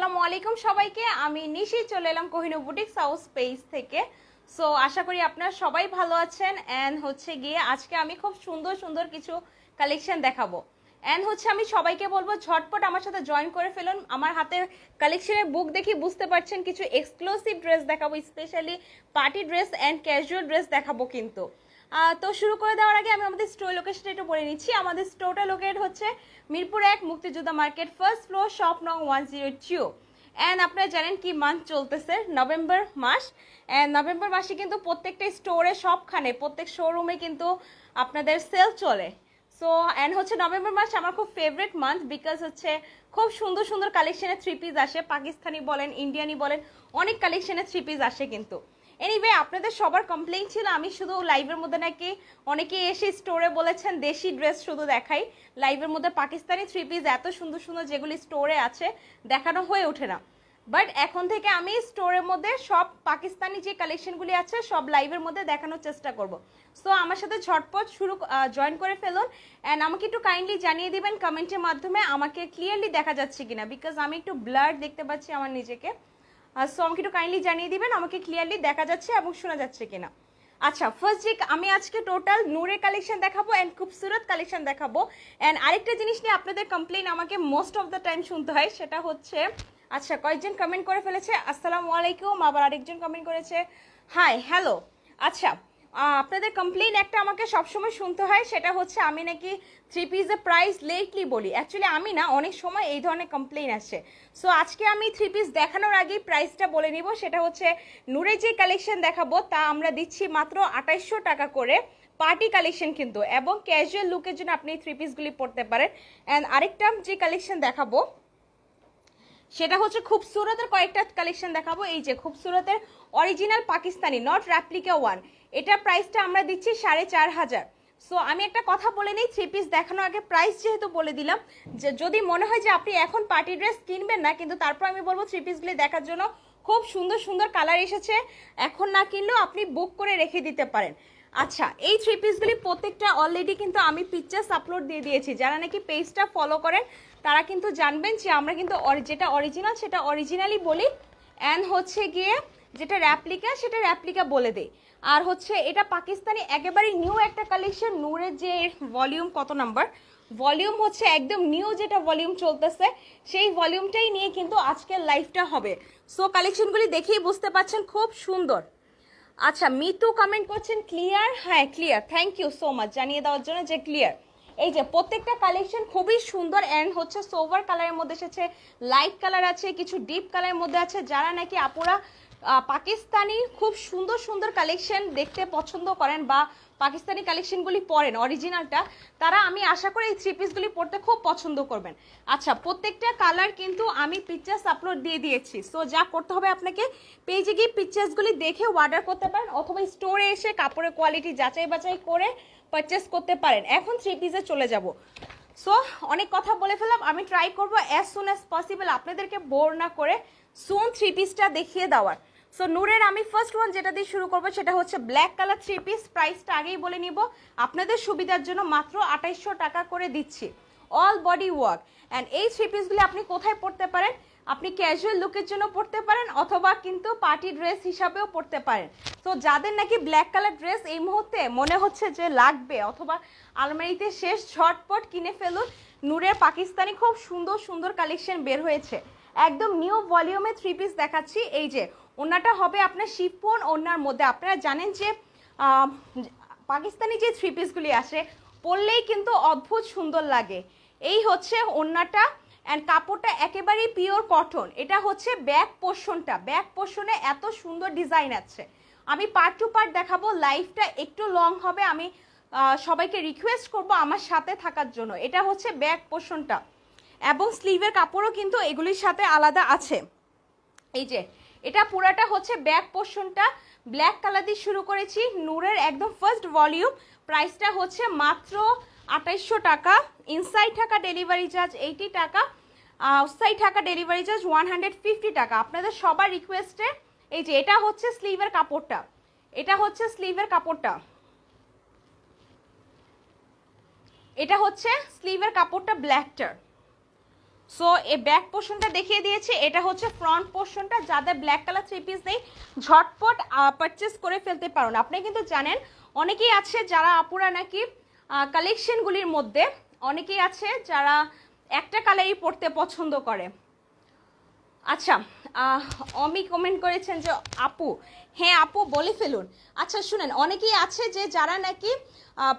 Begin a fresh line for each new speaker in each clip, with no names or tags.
আসসালামু আলাইকুম সবাইকে আমি নিশি চলে এলাম কোহিনু বুটিক হাউস পেজ থেকে সো আশা করি আপনারা সবাই ভালো আছেন অ্যান্ড হচ্ছে গিয়ে আজকে আমি খুব সুন্দর সুন্দর কিছু কালেকশন দেখাবো অ্যান্ড হচ্ছে আমি সবাইকে বলবো ঝটপট আমার সাথে জয়েন করে ফেলুন আমার হাতে কালেকশনের বুক দেখি বুঝতে পারছেন কিছু এক্সক্লুসিভ ড্রেস দেখাবো specially party dress and casual dress দেখাবো কিন্তু তো শুরু করে দেওয়ার আগে আমি আমাদের স্টোর লোকেশনটা একটু বলে নিচ্ছি আমাদের স্টোরটা লোকেট হচ্ছে মিরপুর এক Muktijoddha market first floor shop নং ওয়ান জিরো টু অ্যান্ড আপনারা জানেন কি মান্থ চলতেছে নভেম্বর মাস অ্যান্ড নভেম্বর মাসে কিন্তু প্রত্যেকটা স্টোরে সবখানে প্রত্যেক শোরুমে কিন্তু আপনাদের সেল চলে সো অ্যান্ড হচ্ছে নভেম্বর মাস আমার খুব ফেভারিট মান্থ বিকজ হচ্ছে খুব সুন্দর সুন্দর কালেকশনের থ্রি পিস আসে পাকিস্তানি বলেন ইন্ডিয়ানি বলেন অনেক কালেকশনের থ্রি পিস আসে কিন্তু এনিওয়ে আপনাদের সবার কমপ্লেন ছিল আমি শুধু লাইভের মধ্যে নাকি অনেকে এসে স্টোরে বলেছেন দেশি ড্রেস শুধু দেখাই লাইভের মধ্যে পাকিস্তানি থ্রি পিস এত সুন্দর সুন্দর যেগুলি স্টোরে আছে দেখানো হয়ে ওঠে না বাট এখন থেকে আমি স্টোরের মধ্যে সব পাকিস্তানি যে কালেকশনগুলি আছে সব লাইভের মধ্যে দেখানোর চেষ্টা করব সো আমার সাথে ঝটপট শুরু জয়েন করে ফেলুন অ্যান্ড আমাকে একটু কাইন্ডলি জানিয়ে দিবেন কমেন্টের মাধ্যমে আমাকে ক্লিয়ারলি দেখা যাচ্ছে কিনা বিকজ আমি একটু ব্লার দেখতে পাচ্ছি আমার নিজেকে সো আমাকে একটু কাইন্ডলি জানিয়ে দিবেন আমাকে ক্লিয়ারলি দেখা যাচ্ছে এবং শোনা যাচ্ছে কিনা আচ্ছা ফার্স্ট উইক আমি আজকে টোটাল নূরের কালেকশন দেখাবো অ্যান্ড খুবসুরত কালেকশন দেখাবো অ্যান্ড আরেকটা জিনিস নিয়ে আপনাদের কমপ্লেন আমাকে মোস্ট অফ দ্য টাইম শুনতে হয় সেটা হচ্ছে আচ্ছা কয়েকজন কমেন্ট করে ফেলেছে আসসালামু আলাইকুম আবার আরেকজন কমেন্ট করেছে হাই হ্যালো আচ্ছা আপনাদের কমপ্লেন একটা আমাকে সবসময় শুনতে হয় সেটা হচ্ছে আমি নাকি থ্রি পিসের প্রাইস লেটলি বলি অ্যাকচুয়ালি আমি না অনেক সময় এই ধরনের কমপ্লেন আসছে সো আজকে আমি থ্রি পিস দেখানোর আগেই প্রাইসটা বলে নিব সেটা হচ্ছে নূরে যে কালেকশন দেখাবো তা আমরা দিচ্ছি মাত্র আঠাইশশো টাকা করে পার্টি কালেকশন কিন্তু এবং ক্যাজুয়াল লুকের জন্য আপনি থ্রি পিসগুলি পরতে পারেন অ্যান্ড আরেকটা যে কালেকশন দেখাবো সেটা হচ্ছে খুব সুরতের কয়েকটা কালেকশন দেখাবো এই যে খুব সুরতের original Pakistani not replica one এটা প্রাইসটা আমরা দিচ্ছি সাড়ে চার হাজার সো আমি একটা কথা বলে নিই থ্রি পিস দেখানোর আগে প্রাইস যেহেতু বলে দিলাম যে যদি মনে হয় যে আপনি এখন পার্টি ড্রেস কিনবেন না কিন্তু তারপর আমি বলবো থ্রি পিসগুলি দেখার জন্য খুব সুন্দর সুন্দর কালার এসেছে এখন না কিনলেও আপনি বুক করে রেখে দিতে পারেন আচ্ছা এই থ্রি পিসগুলি প্রত্যেকটা অলরেডি কিন্তু আমি পিকচার্স আপলোড দিয়ে দিয়েছি যারা নাকি পেজটা ফলো করেন তারা কিন্তু জানবেন যে আমরা কিন্তু যেটা অরিজিনাল সেটা অরিজিনালি বলি অ্যান্ড হচ্ছে গিয়ে যেটা র্যাপ্লিকা সেটা র্যাপ্লিকা বলে দেয় আর হচ্ছে এটা পাকিস্তানি একেবারে নিউ একটা কালেকশন নূরের যে ভলিউম কত নাম্বার ভলিউম হচ্ছে একদম নিউ যেটা ভলিউম চলতেছে সেই ভলিউমটাই নিয়ে কিন্তু আজকের লাইফটা হবে সো কালেকশনগুলি দেখেই বুঝতে পারছেন খুব সুন্দর আচ্ছা মিতু কমেন্ট করছেন ক্লিয়ার হ্যাঁ clear thank you so much জানিয়ে দেওয়ার জন্য যে ক্লিয়ার এই যে প্রত্যেকটা কালেকশন খুবই সুন্দর অ্যান্ড হচ্ছে সোভার কালারের মধ্যে এসেছে লাইট কালার আছে কিছু ডিপ কালারের মধ্যে আছে যারা নাকি আপুরা পাকিস্তানি খুব সুন্দর সুন্দর কালেকশন দেখতে পছন্দ করেন বা পাকিস্তানি কালেকশনগুলি পরেন অরিজিনালটা তারা আমি আশা করি এই থ্রি পিসগুলি পরতে খুব পছন্দ করবেন আচ্ছা প্রত্যেকটা কালার কিন্তু আমি পিকচার্স আপলোড দিয়ে দিয়েছি সো যা করতে হবে আপনাকে পেজে গিয়ে পিকচার্সগুলি দেখে অর্ডার করতে পারেন অথবা স্টোরে এসে কাপড়ের কোয়ালিটি যাচাই বাছাই করে পারচেস করতে পারেন এখন থ্রি পিসে চলে যাব সো অনেক কথা বলে ফেলাম আমি ট্রাই করবো অ্যাজ সুন অ্যাজ পসিবল আপনাদেরকে বোর না করে সুন থ্রি পিসটা দেখিয়ে দেওয়ার সো নূরের আমি ফার্স্ট ওয়ান যেটা দিয়ে শুরু করবো সেটা হচ্ছে ব্ল্যাক কালার থ্রি পিস প্রাইসটা আগেই বলে নিব আপনাদের সুবিধার জন্য মাত্র আঠাইশশো টাকা করে দিচ্ছি অল বডি ওয়ার্ক অ্যান্ড এই থ্রি পিসগুলি আপনি কোথায় পড়তে পারেন আপনি ক্যাজুয়াল লুকের জন্য পড়তে পারেন অথবা কিন্তু পার্টি ড্রেস হিসাবেও পড়তে পারেন তো যাদের নাকি ব্ল্যাক কালার ড্রেস এই মুহূর্তে মনে হচ্ছে যে লাগবে অথবা আলমারিতে শেষ ঝটপট কিনে ফেলুন নূরের পাকিস্তানি খুব সুন্দর সুন্দর কালেকশন বের হয়েছে একদম নিউ ভলিউমে থ্রি পিস দেখাচ্ছি এই যে ওনাটা হবে আপনার শিফোন ওনার মধ্যে আপনারা জানেন যে পাকিস্তানি যে থ্রি পিসগুলি আসে পরলেই কিন্তু অদ্ভুত সুন্দর লাগে এই হচ্ছে ওনাটা অ্যান্ড কাপড়টা একেবারেই পিওর কটন এটা হচ্ছে ব্যাক পোর্শনটা ব্যাক পোর্শনে এত সুন্দর ডিজাইন আছে আমি পার্ট টু পার্ট দেখাবো লাইফটা একটু লং হবে আমি সবাইকে রিকোয়েস্ট করব আমার সাথে থাকার জন্য এটা হচ্ছে ব্যাক পোর্শনটা এবং স্লিভের কাপড়ও কিন্তু এগুলির সাথে আলাদা আছে এই যে এটা পুরাটা হচ্ছে ব্যাক পোর্শনটা ব্ল্যাক কালার দিয়ে শুরু করেছি নূরের একদম ফার্স্ট ভলিউম প্রাইসটা হচ্ছে মাত্র আঠাইশশো টাকা ইনসাইড থাকা ডেলিভারি চার্জ এইটি টাকা আউটসাইড থাকা delivery charge one hundred fifty টাকা আপনাদের সবার রিকোয়েস্টে এই যে এটা হচ্ছে স্লিভের কাপড়টা এটা হচ্ছে স্লিভের কাপড়টা এটা হচ্ছে স্লিভের কাপড়টা ব্ল্যাকটার সো এই ব্যাক পোর্শনটা দেখিয়ে দিয়েছি এটা হচ্ছে ফ্রন্ট পোর্শনটা যাদের ব্ল্যাক কালার থ্রি পিস নেই ঝটপট পারচেস করে ফেলতে পারুন আপনি কিন্তু জানেন অনেকেই আছে যারা আপুরা নাকি কালেকশনগুলির মধ্যে অনেকেই আছে যারা একটা কালারই পড়তে পছন্দ করে আচ্ছা অমি কমেন্ট করেছেন যে আপু হ্যাঁ আপু বলে ফেলুন আচ্ছা শুনেন অনেকেই আছে যে যারা নাকি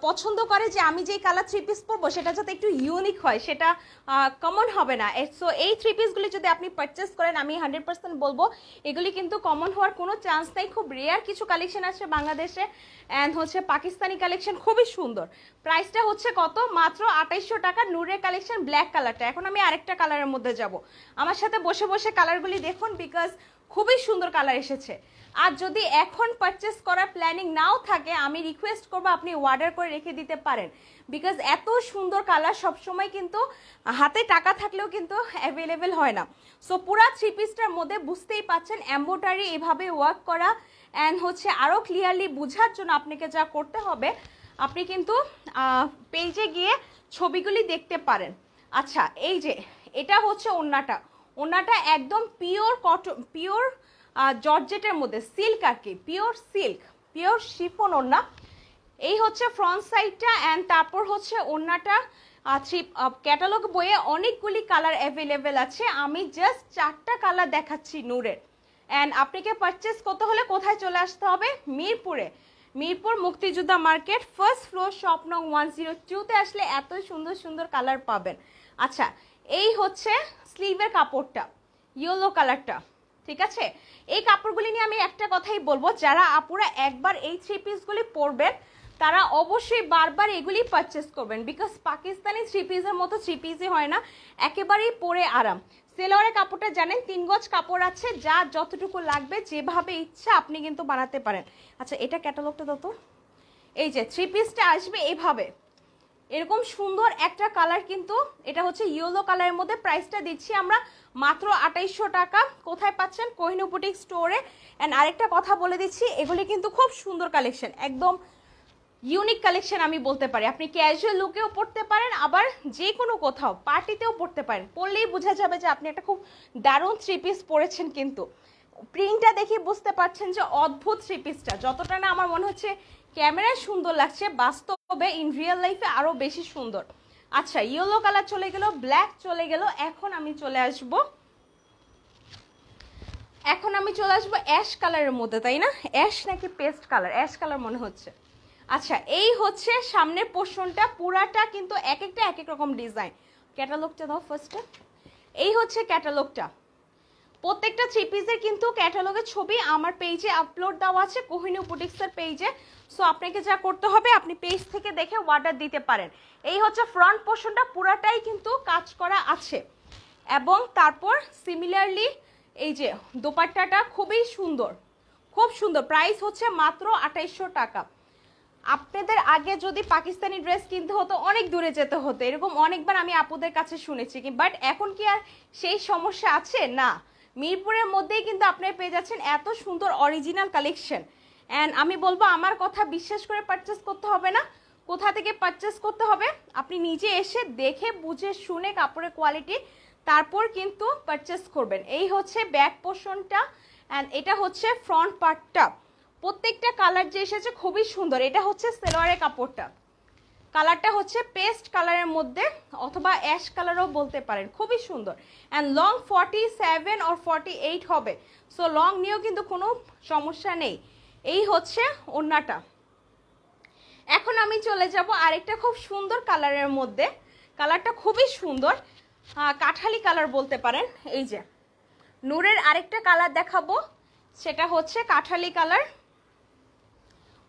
পছন্দ করে যে আমি যে কালার থ্রি পিস পরবো সেটা যাতে একটু ইউনিক হয় সেটা কমন হবে না সো এই থ্রি পিসগুলি যদি আপনি পারচেস করেন আমি হান্ড্রেড পার্সেন্ট বলবো এগুলি কিন্তু কমন হওয়ার কোনো চান্স নেই খুব রেয়ার কিছু কালেকশন আছে বাংলাদেশে অ্যান্ড হচ্ছে পাকিস্তানি কালেকশন খুবই সুন্দর প্রাইসটা হচ্ছে কত মাত্র আঠাইশশো টাকা নূরের কালেকশন ব্ল্যাক কালারটা এখন আমি আরেকটা কালারের মধ্যে যাব আমার সাথে বসে বসে কালারগুলি দেখুন বিকজ খুবই সুন্দর কালার এসেছে আর যদি এখন পারচেস করার প্ল্যানিং নাও থাকে আমি রিকোয়েস্ট করবো আপনি অর্ডার করে রেখে দিতে পারেন বিকজ এত সুন্দর কালার সবসময় কিন্তু হাতে টাকা থাকলেও কিন্তু অ্যাভেলেবেল হয় না সো পুরা থ্রি পিসটার মধ্যে বুঝতেই পাচ্ছেন অ্যাম্বোটারি এভাবে ওয়ার্ক করা অ্যান্ড হচ্ছে আরও ক্লিয়ারলি বোঝার জন্য আপনাকে যা করতে হবে আপনি কিন্তু পেজে গিয়ে ছবিগুলি দেখতে পারেন আচ্ছা এই যে এটা হচ্ছে ওনাটা ওনাটা একদম পিওর কটন পিওর জর্জেটের মধ্যে সিল্ক আর কি পিওর সিল্ক পিওর শিফন ওড়না এই হচ্ছে ফ্রন্ট সাইডটা অ্যান্ড তারপর হচ্ছে ওড়নাটা থ্রি ক্যাটালগ বইয়ে অনেকগুলি কালার অ্যাভেলেবেল আছে আমি জাস্ট চারটা কালার দেখাচ্ছি নূরের অ্যান্ড আপনাকে পারচেস করতে হলে কোথায় চলে আসতে হবে মিরপুরে Mirpur Muktijoddha market first floor shop নং ওয়ান জিরো টুতে আসলে এত সুন্দর সুন্দর কালার পাবেন আচ্ছা এই হচ্ছে স্লিভের কাপড়টা ইয়েলো কালারটা ঠিক আছে এই কাপড়গুলি নিয়ে আমি একটা কথাই বলবো যারা আপুরা একবার এই থ্রি পিসগুলি পরবেন তারা অবশ্যই বারবার এগুলি পারচেস করবেন বিকজ পাকিস্তানি থ্রি পিসের মতো থ্রি পিসই হয় না একেবারেই পরে আরাম সেলোয়ারের কাপড়টা জানেন তিন গজ কাপড় আছে যা যতটুকু লাগবে যেভাবে ইচ্ছা আপনি কিন্তু বানাতে পারেন আচ্ছা এটা ক্যাটালগটা তত এই যে থ্রি পিসটা আসবে এভাবে এরকম সুন্দর একটা কালার কিন্তু এটা হচ্ছে ইয়েলো কালারের মধ্যে প্রাইসটা দিচ্ছি আমরা মাত্র আঠাইশশো টাকা কোথায় পাচ্ছেন কোহিনুপুটিক স্টোরে অ্যান্ড আরেকটা কথা বলে দিচ্ছি এগুলি কিন্তু খুব সুন্দর কালেকশন একদম ইউনিক কালেকশন আমি বলতে পারি আপনি ক্যাজুয়াল লুকেও পড়তে পারেন আবার যে কোনো কোথাও পার্টিতেও পড়তে পারেন পড়লেই বোঝা যাবে যে আপনি একটা খুব দারুণ থ্রি পিস পরেছেন কিন্তু প্রিন্টটা দেখে বুঝতে পারছেন যে অদ্ভুত থ্রি পিসটা যতটা না আমার মনে হচ্ছে ক্যামেরায় সুন্দর লাগছে বাস্তব হবে ইন রিয়েল লাইফে আরও বেশি সুন্দর আচ্ছা ইয়েলো কালার চলে গেল ব্ল্যাক চলে গেল এখন আমি চলে আসব এখন আমি চলে আসবো অ্যাশ কালারের মধ্যে তাই না অ্যাশ নাকি পেস্ট কালার অ্যাশ কালার মনে হচ্ছে আচ্ছা এই হচ্ছে সামনের পোর্শনটা পুরাটা কিন্তু এক একটা এক এক রকম ডিজাইন ক্যাটালগটা দাও ফার্স্টে এই হচ্ছে ক্যাটালগটা প্রত্যেকটা থ্রি পিসের কিন্তু ক্যাটালগের ছবি আমার পেজে আপলোড দেওয়া আছে কোহিনী বুটিক্সের পেজে সো আপনাকে যা করতে হবে আপনি পেজ থেকে দেখে অর্ডার দিতে পারেন এই হচ্ছে ফ্রন্ট পোর্শনটা পুরাটাই কিন্তু কাজ করা আছে এবং তারপর সিমিলারলি এই যে দোপাট্টাটা খুবই সুন্দর খুব সুন্দর প্রাইস হচ্ছে মাত্র আঠাইশশো টাকা আপনাদের আগে যদি পাকিস্তানি ড্রেস কিনতে হতো অনেক দূরে যেতে হতো এরকম অনেকবার আমি আপুদের কাছে শুনেছি বাট এখন কি আর সেই সমস্যা আছে না মিরপুরের মধ্যেই কিন্তু আপনারা পেয়ে যাচ্ছেন এত সুন্দর অরিজিনাল কালেকশন অ্যান্ড আমি বলবো আমার কথা বিশ্বাস করে পারচেস করতে হবে না কোথা থেকে পারচেস করতে হবে আপনি নিজে এসে দেখে বুঝে শুনে কাপড়ের কোয়ালিটি তারপর কিন্তু পারচেস করবেন এই হচ্ছে ব্যাক পোর্শনটা অ্যান্ড এটা হচ্ছে ফ্রন্ট পার্টটা প্রত্যেকটা কালার যে এসেছে খুবই সুন্দর এটা হচ্ছে সেলোয়ারের কাপড়টা কালারটা হচ্ছে পেস্ট কালারের মধ্যে অথবা অ্যাশ কালারও বলতে পারেন খুবই সুন্দর and long forty seven or forty eight হবে সো লং নিয়েও কিন্তু কোনো সমস্যা নেই এই হচ্ছে ওন্নাটা এখন আমি চলে যাব আরেকটা খুব সুন্দর কালারের মধ্যে কালারটা খুবই সুন্দর কাঠালি কালার বলতে পারেন এই যে নূরের আরেকটা কালার দেখাবো সেটা হচ্ছে কাঠালি কালার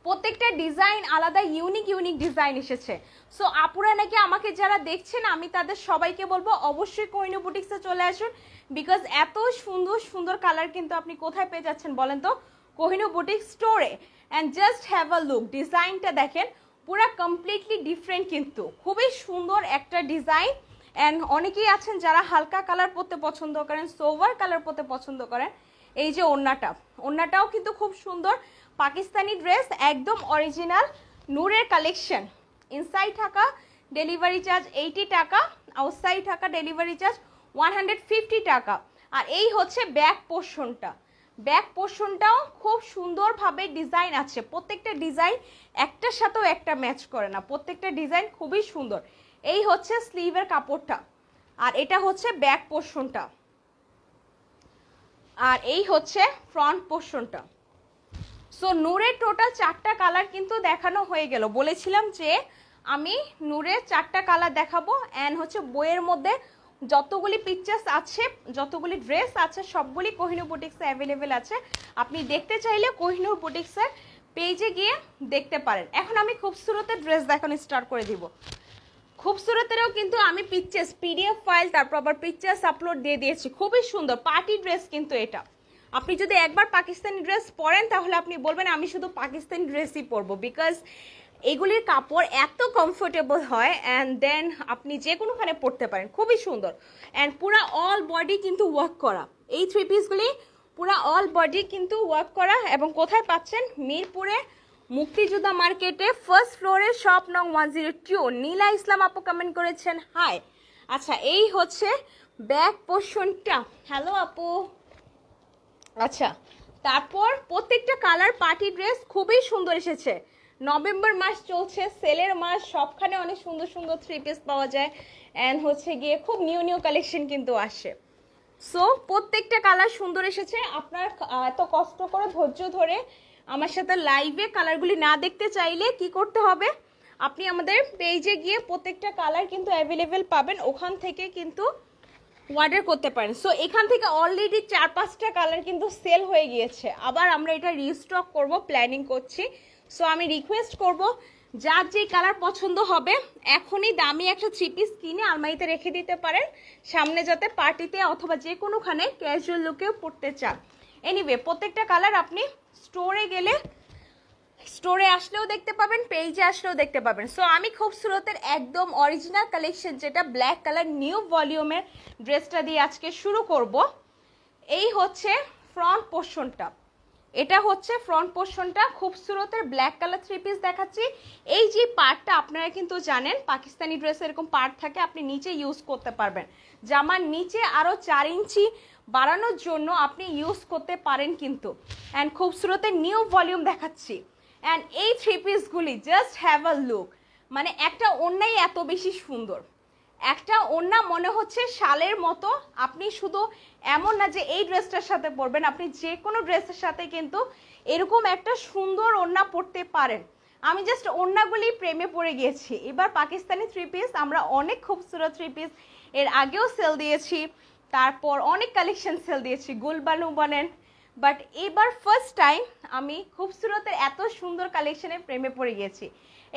প্রত্যেকটা ডিজাইন আলাদা ইউনিক ইউনিক ডিজাইন এসেছে সো আপুরা নাকি আমাকে যারা দেখছেন আমি তাদের সবাইকে বলবো অবশ্যই কোহিনু বুটিক্সে চলে আসুন বিকজ এত সুন্দর সুন্দর কালার কিন্তু আপনি কোথায় পেয়ে যাচ্ছেন বলেন তো কোহিনু বুটিক স্টোরে and just have a look ডিজাইনটা দেখেন পুরা কমপ্লিটলি ডিফারেন্ট কিন্তু খুবই সুন্দর একটা ডিজাইন অ্যান্ড অনেকেই আছেন যারা হালকা কালার পরতে পছন্দ করেন সোভার কালার পরতে পছন্দ করেন এই যে ওন্নাটা ওন্নাটাও কিন্তু খুব সুন্দর পাকিস্তানি ড্রেস একদম অরিজিনাল নূরের কালেকশন ইনসাইড থাকা ডেলিভারি চার্জ এইটি টাকা আউটসাইড থাকা ডেলিভারি চার্জ ওয়ান টাকা আর এই হচ্ছে ব্যাক পোর্শনটা ব্যাক পোর্শনটাও খুব সুন্দরভাবে ডিজাইন আছে প্রত্যেকটা ডিজাইন একটার সাথেও একটা ম্যাচ করে না প্রত্যেকটা ডিজাইন খুবই সুন্দর এই হচ্ছে স্লিভের কাপড়টা আর এটা হচ্ছে ব্যাক পোর্শনটা আর এই হচ্ছে ফ্রন্ট পোর্শনটা সো নূরের টোটাল চারটা কালার কিন্তু দেখানো হয়ে গেল বলেছিলাম যে আমি নূরের চারটা কালার দেখাবো অ্যান্ড হচ্ছে বইয়ের মধ্যে যতগুলি পিকচার্স আছে যতগুলি ড্রেস আছে সবগুলি কোহিনুর বুটিক্সে অ্যাভেলেবেল আছে আপনি দেখতে চাইলে কোহিনুর বুটিক্সের পেজে গিয়ে দেখতে পারেন এখন আমি খুবসুরতের ড্রেস দেখানো স্টার্ট করে দিব খুবসুরতেরও কিন্তু আমি পিকচার্স পিডিএফ ফাইল তারপর আবার পিকচার্স আপলোড দিয়ে দিয়েছি খুবই সুন্দর পার্টি ড্রেস কিন্তু এটা আপনি যদি একবার পাকিস্তানি ড্রেস পরেন তাহলে আপনি বলবেন আমি শুধু পাকিস্তানি ড্রেসই পরবো বিকজ এগুলির কাপড় এত কমফোর্টেবল হয় অ্যান্ড দেন আপনি যে কোনোখানে পরতে পারেন খুবই সুন্দর অ্যান্ড পুরা অল বডি কিন্তু ওয়ার্ক করা এই থ্রি পিসগুলি পুরা অল বডি কিন্তু ওয়ার্ক করা এবং কোথায় পাচ্ছেন মিরপুরে মুক্তিযোদ্ধা মার্কেটে ফার্স্ট ফ্লোরে শপ নং one zero two Nila Islam আপু কমেন্ট করেছেন হাই আচ্ছা এই হচ্ছে ব্যাক পোর্শনটা হ্যালো আপু আচ্ছা তারপর প্রত্যেকটা কালার পার্টি ড্রেস খুবই সুন্দর এসেছে নভেম্বর মাস চলছে সেলের মাস সবখানে অনেক সুন্দর সুন্দর থ্রি পিস পাওয়া যায় অ্যান্ড হচ্ছে গিয়ে খুব নিউ নিউ কালেকশন কিন্তু আসে সো প্রত্যেকটা কালার সুন্দর এসেছে আপনার এত কষ্ট করে ধৈর্য ধরে আমার সাথে লাইভে কালারগুলি না দেখতে চাইলে কি করতে হবে আপনি আমাদের পেজে গিয়ে প্রত্যেকটা কালার কিন্তু অ্যাভেলেবেল পাবেন ওখান থেকে কিন্তু অর্ডার করতে পারেন সো এখান থেকে অলরেডি চার পাঁচটা কালার কিন্তু সেল হয়ে গিয়েছে আবার আমরা এটা রিস্টক করব প্ল্যানিং করছি সো আমি রিকোয়েস্ট করব যার যে কালার পছন্দ হবে এখনই দামি একটা থ্রি পিস কিনে আলমারিতে রেখে দিতে পারেন সামনে যাতে পার্টিতে অথবা যে কোনোখানে ক্যাজুয়াল লুকেও পড়তে চান এনিওয়ে প্রত্যেকটা কালার আপনি স্টোরে গেলে স্টোরে আসলেও দেখতে পাবেন পেজে আসলেও দেখতে পাবেন সো আমি খুব সুরতের একদম অরিজিনাল কালেকশন যেটা ব্ল্যাক কালার নিউ ভলিউমের ড্রেসটা দিয়ে আজকে শুরু করব এই হচ্ছে ফ্রন্ট পোর্শনটা এটা হচ্ছে ফ্রন্ট পোর্শনটা খুবসুরতের ব্ল্যাক কালার থ্রি পিস দেখাচ্ছি এই যে পার্টটা আপনারা কিন্তু জানেন পাকিস্তানি ড্রেস এরকম পার্ট থাকে আপনি নিচে ইউজ করতে পারবেন জামার নিচে আরও চার ইঞ্চি বাড়ানোর জন্য আপনি ইউজ করতে পারেন কিন্তু অ্যান্ড খুবসুরতের নিউ ভলিউম দেখাচ্ছি অ্যান্ড এই থ্রি পিসগুলি জাস্ট হ্যাভ আ লুক মানে একটা অন্যাই এত বেশি সুন্দর একটা ওড়না মনে হচ্ছে শালের মতো আপনি শুধু এমন না যে এই ড্রেসটার সাথে পরবেন আপনি যে কোনো ড্রেসের সাথে কিন্তু এরকম একটা সুন্দর ওড়না পরতে পারেন আমি জাস্ট ওড়নাগুলি প্রেমে পড়ে গিয়েছি এবার পাকিস্তানি থ্রি পিস আমরা অনেক খুবসুরত থ্রি পিস এর আগেও সেল দিয়েছি তারপর অনেক কালেকশন সেল দিয়েছি গুলবানু বলেন বাট এবার ফার্স্ট টাইম আমি খুবসুরতের এত সুন্দর কালেকশনে প্রেমে পড়ে গেছি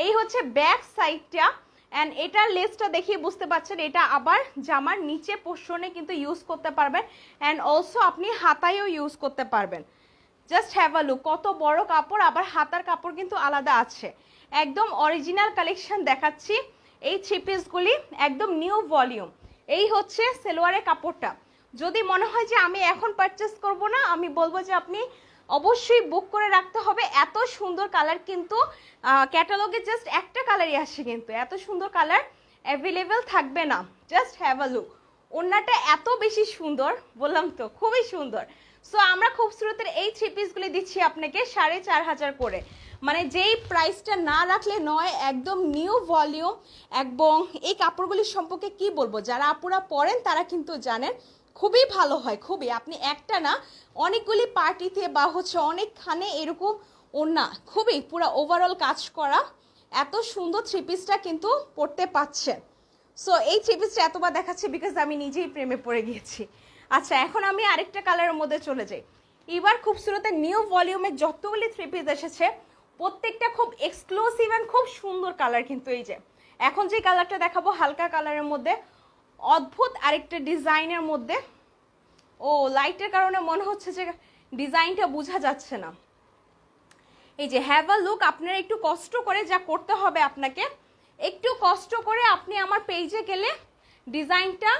এই হচ্ছে ব্যাক সাইডটা অ্যান্ড এটার লেসটা দেখিয়ে বুঝতে পারছেন এটা আবার জামার নিচে পোষণে কিন্তু ইউজ করতে পারবেন অ্যান্ড অলসো আপনি হাতায়ও ইউজ করতে পারবেন জাস্ট হ্যাভ আ লুক কত বড় কাপড় আবার হাতার কাপড় কিন্তু আলাদা আছে একদম অরিজিনাল কালেকশন দেখাচ্ছি এই থ্রি পিসগুলি একদম নিউ ভলিউম এই হচ্ছে সেলোয়ারের কাপড়টা যদি মনে হয় যে আমি এখন পারচেস করব না আমি বলবো যে আপনি অবশ্যই বুক করে রাখতে হবে এত সুন্দর কালার কিন্তু ক্যাটালগে জাস্ট একটা কালারই আসে কিন্তু এত সুন্দর কালার অ্যাভেলেবেল থাকবে না জাস্ট হ্যাভ আ লুক ওনাটা এত বেশি সুন্দর বললাম তো খুবই সুন্দর সো আমরা খুব স্রোতের এই থ্রি পিসগুলি দিচ্ছি আপনাকে সাড়ে চার হাজার করে মানে যেই প্রাইসটা না রাখলে নয় একদম নিউ ভলিউম এবং এই কাপড়গুলির সম্পর্কে কি বলবো যারা আপুরা পরেন তারা কিন্তু জানেন খুবই ভালো হয় খুবই আপনি একটা না অনেকগুলি পার্টিতে বা হচ্ছে অনেকখানে এরকম ওনা খুবই পুরো ওভারঅল কাজ করা এত সুন্দর থ্রি পিসটা কিন্তু পড়তে পারছে সো এই থ্রি পিসটা এতবার দেখাচ্ছে বিকজ আমি নিজেই প্রেমে পড়ে গিয়েছি আচ্ছা এখন আমি আরেকটা কালারের মধ্যে চলে যাই এবার খুবসুরতে নিউ ভলিউমে যতগুলি থ্রি পিস এসেছে প্রত্যেকটা খুব এক্সক্লুসিভ অ্যান্ড খুব সুন্দর কালার কিন্তু এই যে এখন যে কালারটা দেখাবো হালকা কালারের মধ্যে অদ্ভুত আরেকটা ডিজাইনের মধ্যে ও লাইটের কারণে মনে হচ্ছে যে ডিজাইনটা বোঝা যাচ্ছে না এই যে হ্যাভ আ লুক আপনারা একটু কষ্ট করে যা করতে হবে আপনাকে একটু কষ্ট করে আপনি আমার পেজে গেলে ডিজাইনটা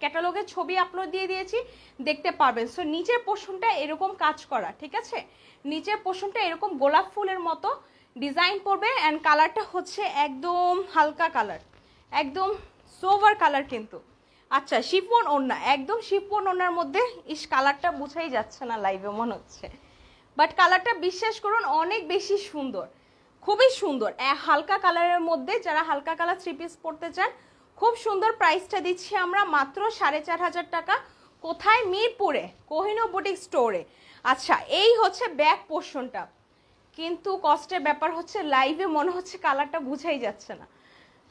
ক্যাটালগের ছবি আপলোড দিয়ে দিয়েছি দেখতে পারবেন সো নিচের পোষণটা এরকম কাজ করা ঠিক আছে নিচের পোষণটা এরকম গোলাপ ফুলের মতো ডিজাইন পড়বে অ্যান্ড কালারটা হচ্ছে একদম হালকা কালার একদম সোভার কালার কিন্তু আচ্ছা শিফন ওনা একদম শিফন ওনার মধ্যে ইস কালারটা বোঝাই যাচ্ছে না লাইভে মনে হচ্ছে বাট কালারটা বিশ্বাস করুন অনেক বেশি সুন্দর খুবই সুন্দর হালকা কালারের মধ্যে যারা হালকা কালার থ্রি পিস পরতে চান খুব সুন্দর প্রাইসটা দিচ্ছি আমরা মাত্র সাড়ে চার হাজার টাকা কোথায় মিরপুরে কোহিনো বুটিক স্টোরে আচ্ছা এই হচ্ছে ব্যাক পোর্শনটা কিন্তু কষ্টের ব্যাপার হচ্ছে লাইভে মনে হচ্ছে কালারটা বুঝাই যাচ্ছে না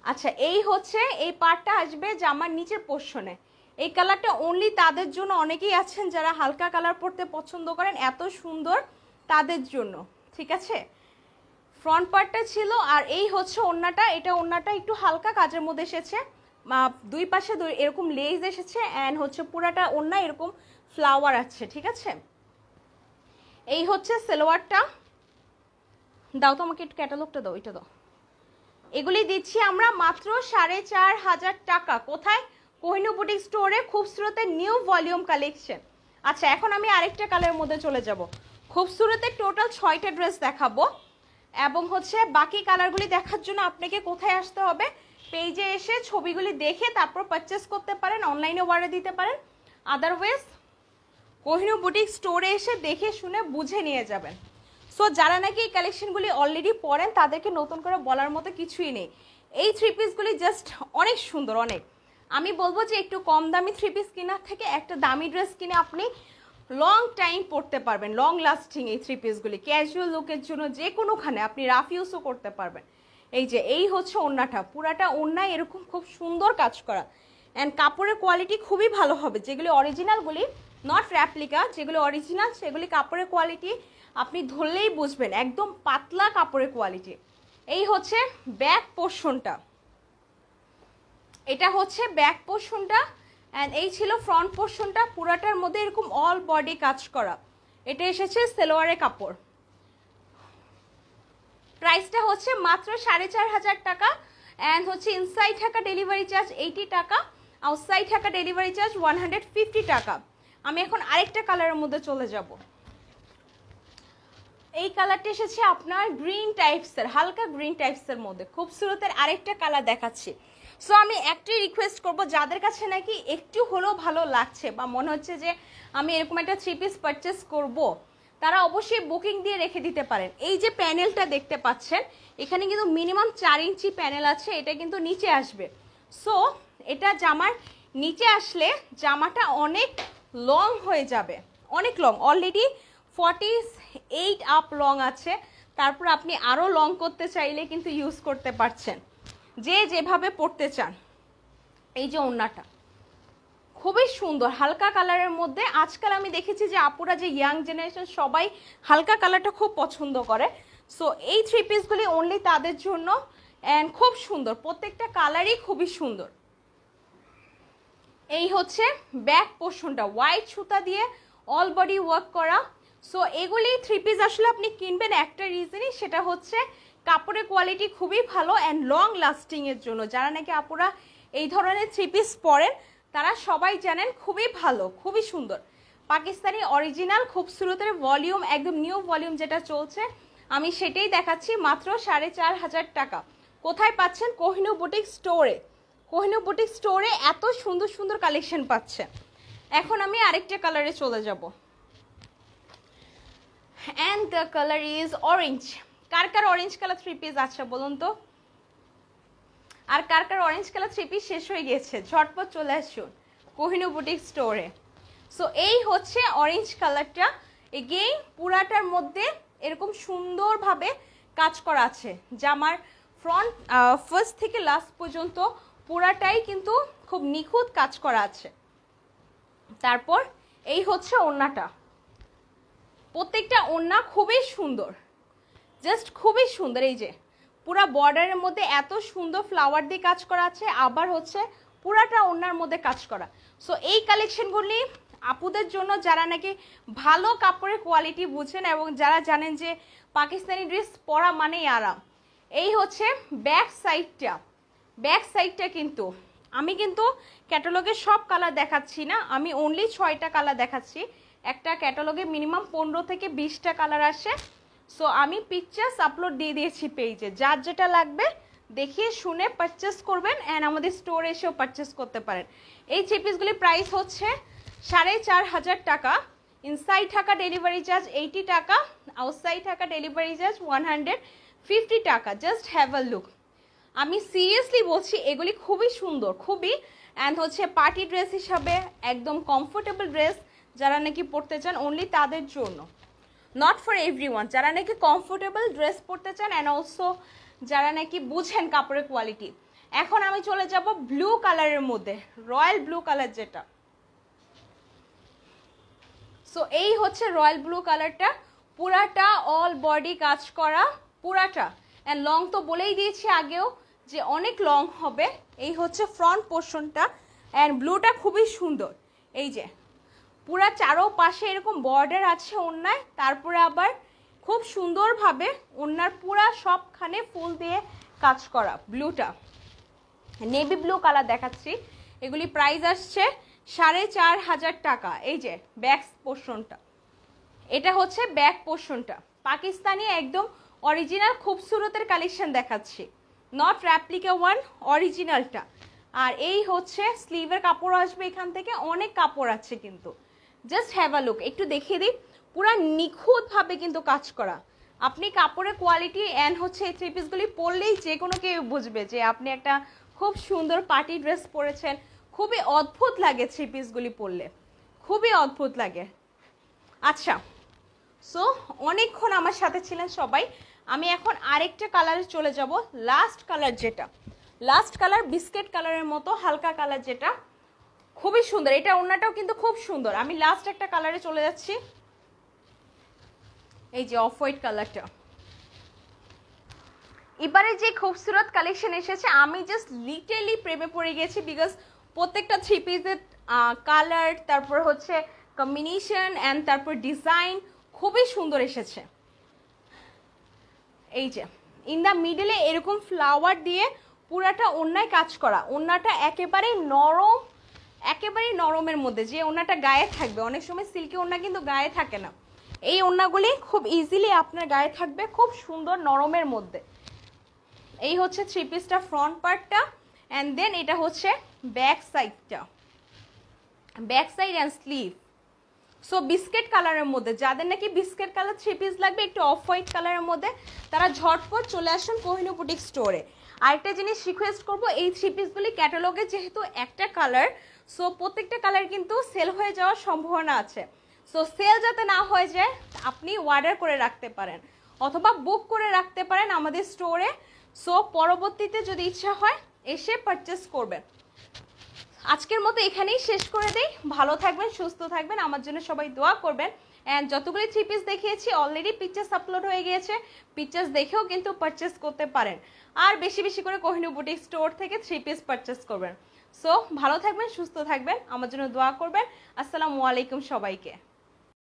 আচ্ছা এই হচ্ছে এই পার্টটা আসবে জামার নিচের পোর্শনে এই কালারটা অনলি তাদের জন্য অনেকেই আছেন যারা হালকা কালার পরতে পছন্দ করেন এত সুন্দর তাদের জন্য ঠিক আছে ফ্রন্ট পার্টটা ছিল আর এই হচ্ছে ওন্নাটা এটা ওন্নাটা একটু হালকা কাজের মধ্যে এসেছে দুই পাশে দুই এরকম লেজ এসেছে অ্যান্ড হচ্ছে পুরাটা ওন্না এরকম ফ্লাওয়ার আছে ঠিক আছে এই হচ্ছে সেলোয়ারটা দাও তো আমাকে একটু ক্যাটালগটা দাও এটা দাও এগুলি দিচ্ছি আমরা মাত্র সাড়ে চার হাজার টাকা কোথায় কোহিনু বুটিক স্টোরে খুবসুরতের নিউ ভলিউম কালেকশন আচ্ছা এখন আমি আরেকটা কালারের মধ্যে চলে যাব সুরতে টোটাল ছয়টা ড্রেস দেখাবো এবং হচ্ছে বাকি কালারগুলি দেখার জন্য আপনাকে কোথায় আসতে হবে পেজে এসে ছবিগুলি দেখে তারপর পারচেস করতে পারেন অনলাইনে অর্ডার দিতে পারেন আদারওয়াইজ কোহিনু বুটিক স্টোরে এসে দেখে শুনে বুঝে নিয়ে যাবেন সো যারা নাকি এই কালেকশনগুলি অলরেডি পরেন তাদেরকে নতুন করে বলার মতো কিছুই নেই এই থ্রি পিসগুলি জাস্ট অনেক সুন্দর অনেক আমি বলবো যে একটু কম দামি থ্রি পিস কেনার থেকে একটা দামি ড্রেস কিনে আপনি লং টাইম পরতে পারবেন লং লাস্টিং এই থ্রি পিসগুলি ক্যাজুয়াল লুকের জন্য যে কোনোখানে আপনি রাফ ইউজও করতে পারবেন এই যে এই হচ্ছে ওন্নাটা পুরাটা ওন্না এরকম খুব সুন্দর কাজ করা অ্যান্ড কাপড়ের কোয়ালিটি খুবই ভালো হবে যেগুলি অরিজিনালগুলি নট র্যাপ্লিকা যেগুলি অরিজিনাল সেগুলি কাপড়ের কোয়ালিটি আপনি ধরলেই বুঝবেন একদম পাতলা কাপড়ের কোয়ালিটি এই হচ্ছে ব্যাক পোর্শনটা এটা হচ্ছে ব্যাক পোর্শনটা অ্যান্ড এই ছিল ফ্রন্ট পোর্শনটা পুরাটার মধ্যে এরকম অল বডি কাজ করা এটা এসেছে সেলোয়ারের কাপড় প্রাইসটা হচ্ছে মাত্র সাড়ে চার হাজার টাকা অ্যান্ড হচ্ছে ইনসাইড থাকা ডেলিভারি চার্জ এইটি টাকা আউটসাইড থাকা delivery charge one hundred fifty টাকা আমি এখন আরেকটা কালারের মধ্যে চলে যাবো এই কালারটা এসেছে আপনার গ্রিন টাইপসের হালকা গ্রিন টাইপসের মধ্যে খুব সুরতের আরেকটা কালার দেখাচ্ছি সো আমি একটাই রিকোয়েস্ট করব যাদের কাছে নাকি একটু হলেও ভালো লাগছে বা মনে হচ্ছে যে আমি এরকম একটা থ্রি পিস পারচেস করব। তারা অবশ্যই বুকিং দিয়ে রেখে দিতে পারেন এই যে প্যানেলটা দেখতে পাচ্ছেন এখানে কিন্তু মিনিমাম চার ইঞ্চি প্যানেল আছে এটা কিন্তু নিচে আসবে সো এটা জামার নিচে আসলে জামাটা অনেক লং হয়ে যাবে অনেক long already forty eight up long আছে তারপর আপনি আরও লং করতে চাইলে কিন্তু ইউজ করতে পারছেন যে যেভাবে পড়তে চান এই যে ওড়নাটা খুবই সুন্দর হালকা কালারের মধ্যে আজকাল আমি দেখেছি যে আপুরা যে ইয়াং জেনারেশন সবাই হালকা কালারটা খুব পছন্দ করে সো এই থ্রি পিসগুলি অনলি তাদের জন্য অ্যান্ড খুব সুন্দর প্রত্যেকটা কালারই খুবই সুন্দর এই হচ্ছে ব্যাক পোর্শনটা হোয়াইট সুতা দিয়ে অল বডি ওয়ার্ক করা সো এগুলি থ্রি পিস আসলে আপনি কিনবেন একটা রিজনই সেটা হচ্ছে কাপড়ের কোয়ালিটি খুবই ভালো অ্যান্ড লং লাস্টিংয়ের জন্য যারা নাকি আপুরা এই ধরনের থ্রি পিস পরেন তারা সবাই জানেন খুবই ভালো খুবই সুন্দর পাকিস্তানি অরিজিনাল খুব সুরতের ভলিউম একদম নিউ ভলিউম যেটা চলছে আমি সেটাই দেখাচ্ছি মাত্র সাড়ে চার হাজার টাকা কোথায় পাচ্ছেন কোহিনু বুটিক স্টোরে কোহিনু বুটিক স্টোরে এত সুন্দর সুন্দর কালেকশন পাচ্ছে এখন আমি আরেকটা কালারে চলে যাব and the colour is orange কার কার অরেঞ্জ কালার থ্রি পিস আচ্ছা বলুন তো আর কার কার অরেঞ্জ কালার থ্রি পিস শেষ হয়ে গিয়েছে ঝটপট চলে আসুন কোহিনু বুটিক স্টোরে সো এই হচ্ছে অরেঞ্জ কালারটা এগেইন পুরাটার মধ্যে এরকম সুন্দরভাবে কাজ করা আছে জামার ফ্রন্ট ফার্স্ট থেকে লাস্ট পর্যন্ত পুরাটাই কিন্তু খুব নিখুঁত কাজ করা আছে তারপর এই হচ্ছে ওড়নাটা প্রত্যেকটা ওড়না খুবই সুন্দর জাস্ট খুবই সুন্দর এই যে পুরা বর্ডারের মধ্যে এত সুন্দর ফ্লাওয়ার দিয়ে কাজ করা আছে আবার হচ্ছে পুরাটা ওড়নার মধ্যে কাজ করা সো এই কালেকশনগুলি আপুদের জন্য যারা নাকি ভালো কাপড়ের কোয়ালিটি বুঝেন এবং যারা জানেন যে পাকিস্তানি ড্রেস পরা মানেই আরাম এই হচ্ছে ব্যাক সাইডটা ব্যাক সাইডটা কিন্তু আমি কিন্তু ক্যাটালগের সব কালার দেখাচ্ছি না আমি অনলি ছয়টা কালার দেখাচ্ছি একটা ক্যাটালগে মিনিমাম পনেরো থেকে বিশটা কালার আসে সো আমি পিকচার্স আপলোড দিয়ে দিয়েছি পেজে যার যেটা লাগবে দেখিয়ে শুনে পারচেস করবেন অ্যান্ড আমাদের স্টোরে এসেও পারচেস করতে পারেন এই থ্রি প্রাইস হচ্ছে সাড়ে চার হাজার টাকা inside Dhaka delivery charge eighty টাকা outside Dhaka delivery charge one hundred fifty টাকা জাস্ট হ্যাভ আ লুক আমি সিরিয়াসলি বলছি এগুলি খুবই সুন্দর খুবই অ্যান্ড হচ্ছে পার্টি ড্রেস হিসাবে একদম কমফোর্টেবল ড্রেস যারা নাকি পড়তে চান অনলি তাদের জন্য নট ফর এভরি ওয়ান যারা নাকি কমফোর্টেবল ড্রেস পরতে চান অ্যান্ড অলসো যারা নাকি বুঝেন কাপড়ের কোয়ালিটি এখন আমি চলে যাব ব্লু কালারের মধ্যে রয়্যাল ব্লু কালার যেটা সো এই হচ্ছে রয়্যাল ব্লু কালারটা পুরাটা অল বডি কাজ করা পুরাটা অ্যান্ড লং তো বলেই দিয়েছি আগেও যে অনেক লং হবে এই হচ্ছে ফ্রন্ট পোর্শনটা অ্যান্ড ব্লুটা খুবই সুন্দর এই যে পুরা চারো পাশে এরকম বর্ডার আছে ওনায় তারপরে আবার খুব সুন্দরভাবে ওনার পুরা সবখানে ফুল দিয়ে কাজ করা ব্লুটা নেভি ব্লু কালার দেখাচ্ছি এগুলি প্রাইস আসছে সাড়ে চার হাজার টাকা এই যে ব্যাক পোর্শনটা এটা হচ্ছে ব্যাক পোর্শনটা পাকিস্তানি একদম অরিজিনাল খুবসুরতের কালেকশন দেখাচ্ছি নট র্যাপ্লিকা ওয়ান অরিজিনালটা আর এই হচ্ছে স্লিভের কাপড় আসবে এখান থেকে অনেক কাপড় আছে কিন্তু জাস্ট হ্যাভ আ লুক একটু দেখিয়ে দিই পুরা নিখুঁতভাবে কিন্তু কাজ করা আপনি কাপড়ের কোয়ালিটি অ্যান্ড হচ্ছে এই থ্রি পিসগুলি পরলেই যে কোনো কেউ বুঝবে যে আপনি একটা খুব সুন্দর পার্টি ড্রেস পরেছেন খুবই অদ্ভুত লাগে থ্রি পিসগুলি পরলে খুবই অদ্ভুত লাগে আচ্ছা সো অনেকক্ষণ আমার সাথে ছিলেন সবাই আমি এখন আরেকটা কালারে চলে যাব লাস্ট কালার যেটা লাস্ট কালার বিস্কেট কালারের মতো হালকা কালার যেটা খুবই সুন্দর এটা ওনাটাও কিন্তু খুব সুন্দর আমি লাস্ট একটা কালারে চলে যাচ্ছি এই যে অফ হোয়াইট কালারটা এবারে যে খুবসুরত কালেকশন এসেছে আমি জাস্ট লিটেলি প্রেমে পড়ে গেছি বিকজ প্রত্যেকটা থ্রি পিসের কালার তারপর হচ্ছে কম্বিনেশন অ্যান্ড তারপর ডিজাইন খুবই সুন্দর এসেছে এই যে ইন দ্য মিডলে এরকম ফ্লাওয়ার দিয়ে পুরাটা অন্যায় কাজ করা অন্যটা একেবারে নরম একেবারেই নরমের মধ্যে যে ওনাটা গায়ে থাকবে অনেক সময় সিল্কি ওনা কিন্তু গায়ে থাকে না এই ওনাগুলি খুব ইজিলি আপনার গায়ে থাকবে খুব সুন্দর নরমের মধ্যে এই হচ্ছে থ্রি পিসটা ফ্রন্ট পার্টটা অ্যান্ড দেন এটা হচ্ছে ব্যাক সাইডটা back side and sleeve so biscuit কালারের মধ্যে যাদের নাকি বিস্কেট কালার থ্রি পিস লাগবে একটু অফ হোয়াইট কালারের মধ্যে তারা ঝটপট চলে আসুন কোহিনু বুটিক স্টোরে আরেকটা জিনিস রিকোয়েস্ট করবো এই থ্রি পিসগুলি ক্যাটালগে যেহেতু একটা কালার সো প্রত্যেকটা কালার কিন্তু সেল হয়ে যাওয়ার সম্ভাবনা আছে সো সেল যাতে না হয়ে যায় আপনি অর্ডার করে রাখতে পারেন অথবা বুক করে রাখতে পারেন আমাদের স্টোরে সো পরবর্তীতে যদি ইচ্ছা হয় এসে পারচেস করবেন আজকের মতো এখানেই শেষ করে দেই ভালো থাকবেন সুস্থ থাকবেন আমার জন্য সবাই দোয়া করবেন অ্যান্ড যতগুলি থ্রি পিস দেখিয়েছি অলরেডি পিকচার্স আপলোড হয়ে গিয়েছে পিকচার্স দেখেও কিন্তু পারচেস করতে পারেন আর বেশি বেশি করে কোহিনু বুটিক স্টোর থেকে থ্রি পিস পারচেস করবেন সো ভালো থাকবেন সুস্থ থাকবেন আমার জন্য দোয়া করবেন আসসালামু আলাইকুম সবাইকে